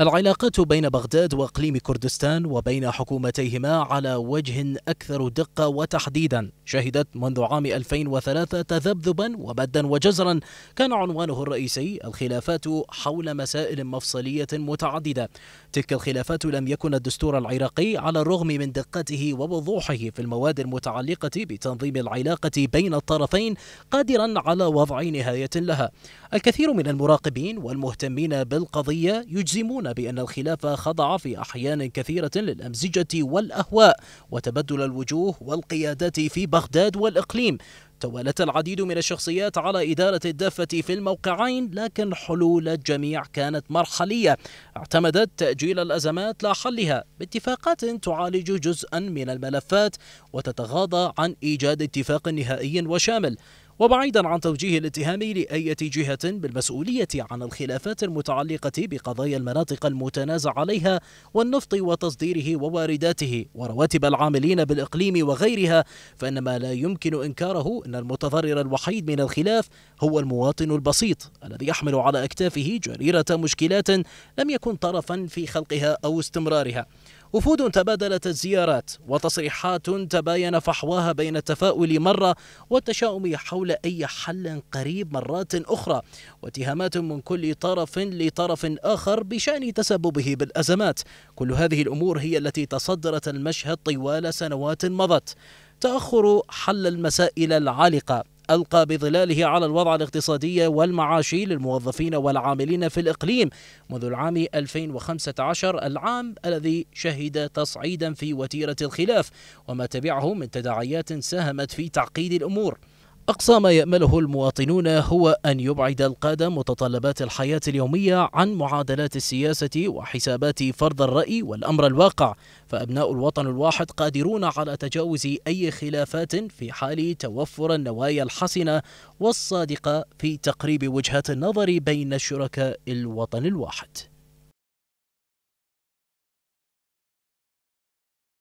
العلاقات بين بغداد واقليم كردستان وبين حكومتيهما على وجه اكثر دقه وتحديدا شهدت منذ عام 2003 تذبذبا وبدا وجزرا كان عنوانه الرئيسي الخلافات حول مسائل مفصليه متعدده تلك الخلافات لم يكن الدستور العراقي على الرغم من دقته ووضوحه في المواد المتعلقه بتنظيم العلاقه بين الطرفين قادرا على وضع نهايه لها الكثير من المراقبين والمهتمين بالقضيه يجزمون يعلمون بأن الخلاف خضع في أحيان كثيرة للأمزجة والأهواء وتبدل الوجوه والقيادات في بغداد والإقليم توالت العديد من الشخصيات على إدارة الدفة في الموقعين لكن حلول الجميع كانت مرحلية اعتمدت تأجيل الأزمات لا حلها باتفاقات تعالج جزءا من الملفات وتتغاضى عن إيجاد اتفاق نهائي وشامل وبعيدا عن توجيه الاتهام لأي جهة بالمسؤولية عن الخلافات المتعلقة بقضايا المناطق المتنازع عليها والنفط وتصديره ووارداته ورواتب العاملين بالإقليم وغيرها فإن ما لا يمكن إنكاره أن المتضرر الوحيد من الخلاف هو المواطن البسيط الذي يحمل على أكتافه جريرة مشكلات لم يكن طرفا في خلقها أو استمرارها وفود تبادلت الزيارات وتصريحات تباين فحواها بين التفاؤل مرة والتشاؤم حول أي حل قريب مرات أخرى واتهامات من كل طرف لطرف آخر بشأن تسببه بالأزمات كل هذه الأمور هي التي تصدرت المشهد طوال سنوات مضت تأخر حل المسائل العالقة ألقى بظلاله على الوضع الاقتصادي والمعاشي للموظفين والعاملين في الإقليم منذ العام 2015 العام الذي شهد تصعيدا في وتيرة الخلاف وما تبعه من تداعيات ساهمت في تعقيد الأمور أقصى ما يأمله المواطنون هو أن يبعد القادة متطلبات الحياة اليومية عن معادلات السياسة وحسابات فرض الرأي والأمر الواقع فأبناء الوطن الواحد قادرون على تجاوز أي خلافات في حال توفر النوايا الحسنة والصادقة في تقريب وجهات النظر بين شركاء الوطن الواحد